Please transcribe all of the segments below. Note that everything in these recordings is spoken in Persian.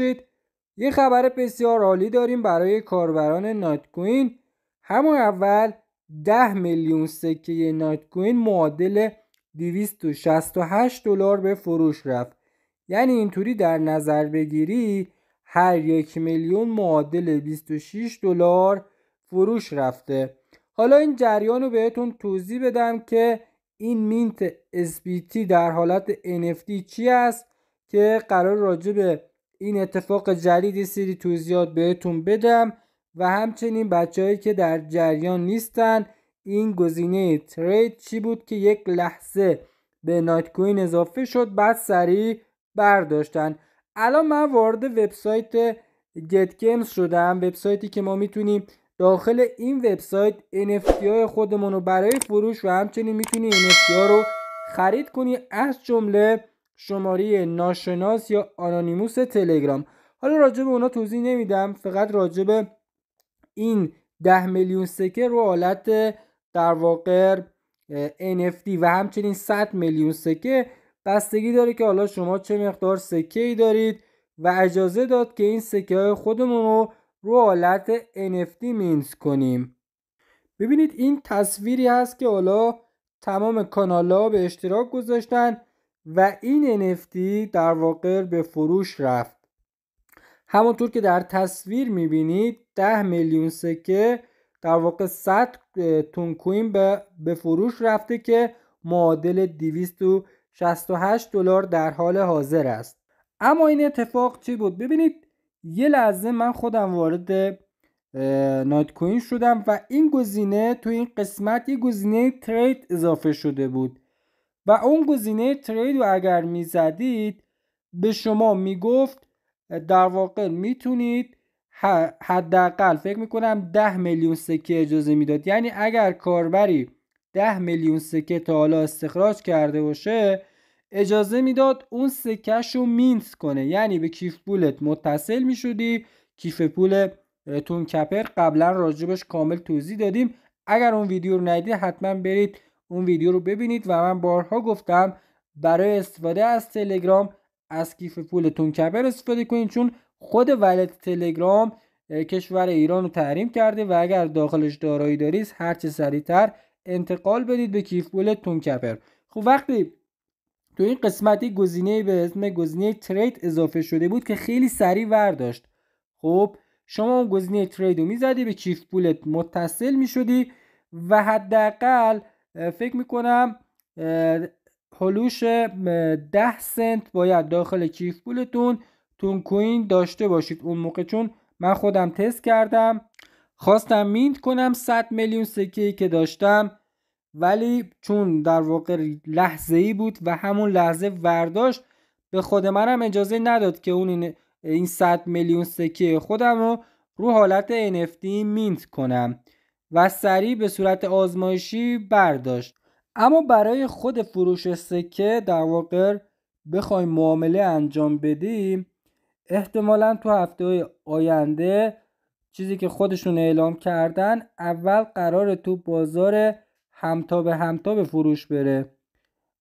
باشید یه خبر بسیار عالی داریم برای کاربران کوین همون اول 10 میلیون سکه کوین معادل 268 دلار به فروش رفت یعنی اینطوری در نظر بگیری هر یک میلیون معادل 26 دلار فروش رفته حالا این جریان رو بهتون توضیح بدم که این مینت SBT در حالت NFT چی است که قرار راجع به این اتفاق جدید سری توضیحات بهتون بدم و همچنین بچههایی که در جریان نیستن این گزینه ترید چی بود که یک لحظه به نایت کوین اضافه شد بعد سریع برداشتن الان من وارد وبسایت گت گیمز شدم وبسایتی که ما میتونیم داخل این وبسایت NFT های خودمون رو برای فروش و همچنین میتونی NFT ها رو خرید کنی از جمله شماره ناشناس یا آنانیموس تلگرام حالا راجع به اونا توضیح نمیدم فقط راجع به این ده میلیون سکه رو حالت در واقع NFT و همچنین 100 میلیون سکه بستگی داره که حالا شما چه مقدار سکه ای دارید و اجازه داد که این سکه های خودمون رو رو حالت NFT مینز کنیم ببینید این تصویری هست که حالا تمام کانال ها به اشتراک گذاشتن و این NFT در واقع به فروش رفت همونطور که در تصویر میبینید 10 میلیون سکه در واقع 100 تون کوین به،, به فروش رفته که معادل 268 دلار در حال حاضر است اما این اتفاق چی بود ببینید یه لحظه من خودم وارد نایت کوین شدم و این گزینه تو این قسمت یه گزینه ترید اضافه شده بود و اون گزینه ترید رو اگر میزدید به شما میگفت در واقع میتونید حداقل فکر میکنم 10 میلیون سکه اجازه میداد یعنی اگر کاربری 10 میلیون سکه تا حالا استخراج کرده باشه اجازه میداد اون سکهش رو مینت کنه یعنی به کیف پولت متصل میشدی کیف پول تون کپر قبلا راجبش کامل توضیح دادیم اگر اون ویدیو رو ندیدید حتما برید اون ویدیو رو ببینید و من بارها گفتم برای استفاده از تلگرام از کیف پولتون کبر استفاده کنید چون خود ولت تلگرام کشور ایران رو تحریم کرده و اگر داخلش دارایی دارید هرچه سریعتر انتقال بدید به کیف پول کپر. خب وقتی تو این قسمتی گزینه به اسم گزینه ترید اضافه شده بود که خیلی سریع داشت خب شما اون گزینه ترید رو میزدی به کیف پولت متصل میشدی و حداقل فکر میکنم حلوش 10 سنت باید داخل کیف پولتون تون کوین داشته باشید اون موقع چون من خودم تست کردم خواستم مینت کنم 100 میلیون سکه ای که داشتم ولی چون در واقع لحظه ای بود و همون لحظه ورداشت به خود منم اجازه نداد که اون این 100 میلیون سکه خودم رو رو حالت NFT مینت کنم و سریع به صورت آزمایشی برداشت اما برای خود فروش سکه در واقع بخوایم معامله انجام بدیم احتمالا تو هفته آینده چیزی که خودشون اعلام کردن اول قرار تو بازار همتا به همتا به فروش بره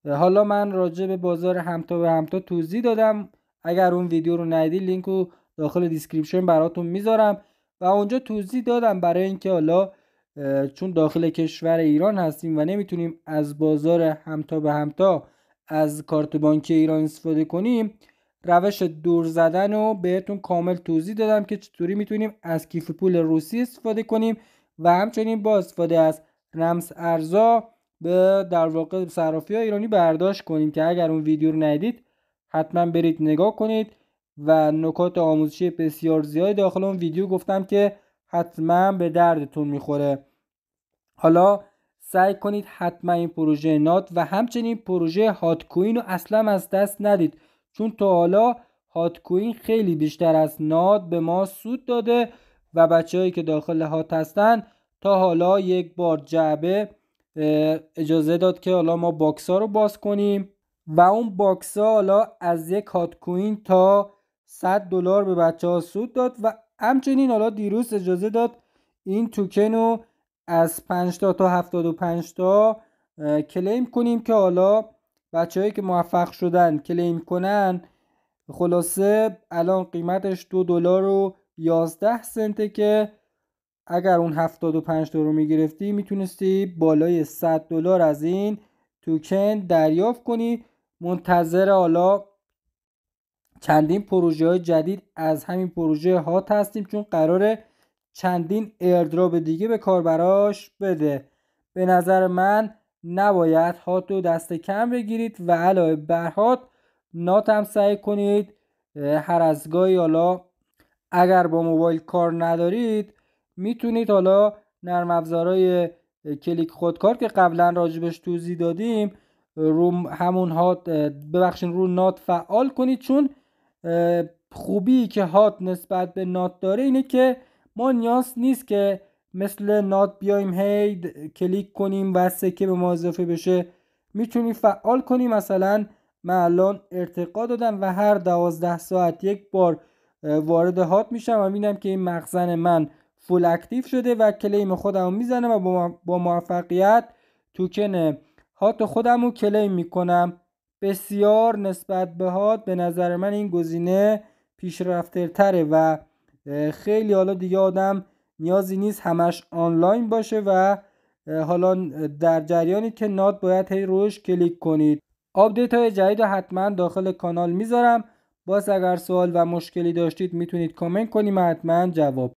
حالا من راجع به بازار همتا به همتا توضیح دادم اگر اون ویدیو رو ندیدی لینک رو داخل دیسکریپشن براتون میذارم و اونجا توضیح دادم برای اینکه حالا چون داخل کشور ایران هستیم و نمیتونیم از بازار همتا به همتا از کارت بانکی ایران استفاده کنیم روش دور زدن رو بهتون کامل توضیح دادم که چطوری میتونیم از کیف پول روسی استفاده کنیم و همچنین با استفاده از رمز ارزا به در واقع صرافی های ایرانی برداشت کنیم که اگر اون ویدیو رو ندید حتما برید نگاه کنید و نکات آموزشی بسیار زیادی داخل اون ویدیو گفتم که حتما به دردتون میخوره حالا سعی کنید حتما این پروژه نات و همچنین پروژه هات کوین رو اصلا از دست ندید چون تا حالا هات کوین خیلی بیشتر از ناد به ما سود داده و بچههایی که داخل هات هستن تا حالا یک بار جعبه اجازه داد که حالا ما باکس ها رو باز کنیم و اون باکس ها حالا از یک هات کوین تا 100 دلار به بچه ها سود داد و همچنین حالا دیروز اجازه داد این توکن از 5 تا تا 75 تا کلیم کنیم که حالا بچههایی که موفق شدن کلیم کنن خلاصه الان قیمتش دو دلار و 11 سنته که اگر اون 75 تا رو میگرفتی میتونستی بالای 100 دلار از این توکن دریافت کنی منتظر حالا چندین پروژه های جدید از همین پروژه هات هستیم چون قراره چندین ایردراپ دیگه به کاربراش بده به نظر من نباید هات رو دست کم بگیرید و علاوه بر هات نات هم سعی کنید هر از گاهی حالا اگر با موبایل کار ندارید میتونید حالا نرم افزارای کلیک خودکار که قبلا راجبش توضیح دادیم رو همون هات ببخشید رو نات فعال کنید چون خوبی که هات نسبت به نات داره اینه که ما نیاز نیست که مثل نات بیایم هید کلیک کنیم و سکه به ما اضافه بشه میتونیم فعال کنیم مثلا من الان ارتقا دادم و هر دوازده ساعت یک بار وارد هات میشم و میبینم که این مخزن من فول اکتیف شده و کلیم خودم رو میزنم و با موفقیت توکن هات خودم رو کلیم میکنم بسیار نسبت به هات به نظر من این گزینه پیشرفته تره و خیلی حالا دیگه آدم نیازی نیست همش آنلاین باشه و حالا در جریانی که ناد باید هی روش کلیک کنید آپدیت های جدید حتما داخل کانال میذارم باز اگر سوال و مشکلی داشتید میتونید کامنت کنید. حتما جواب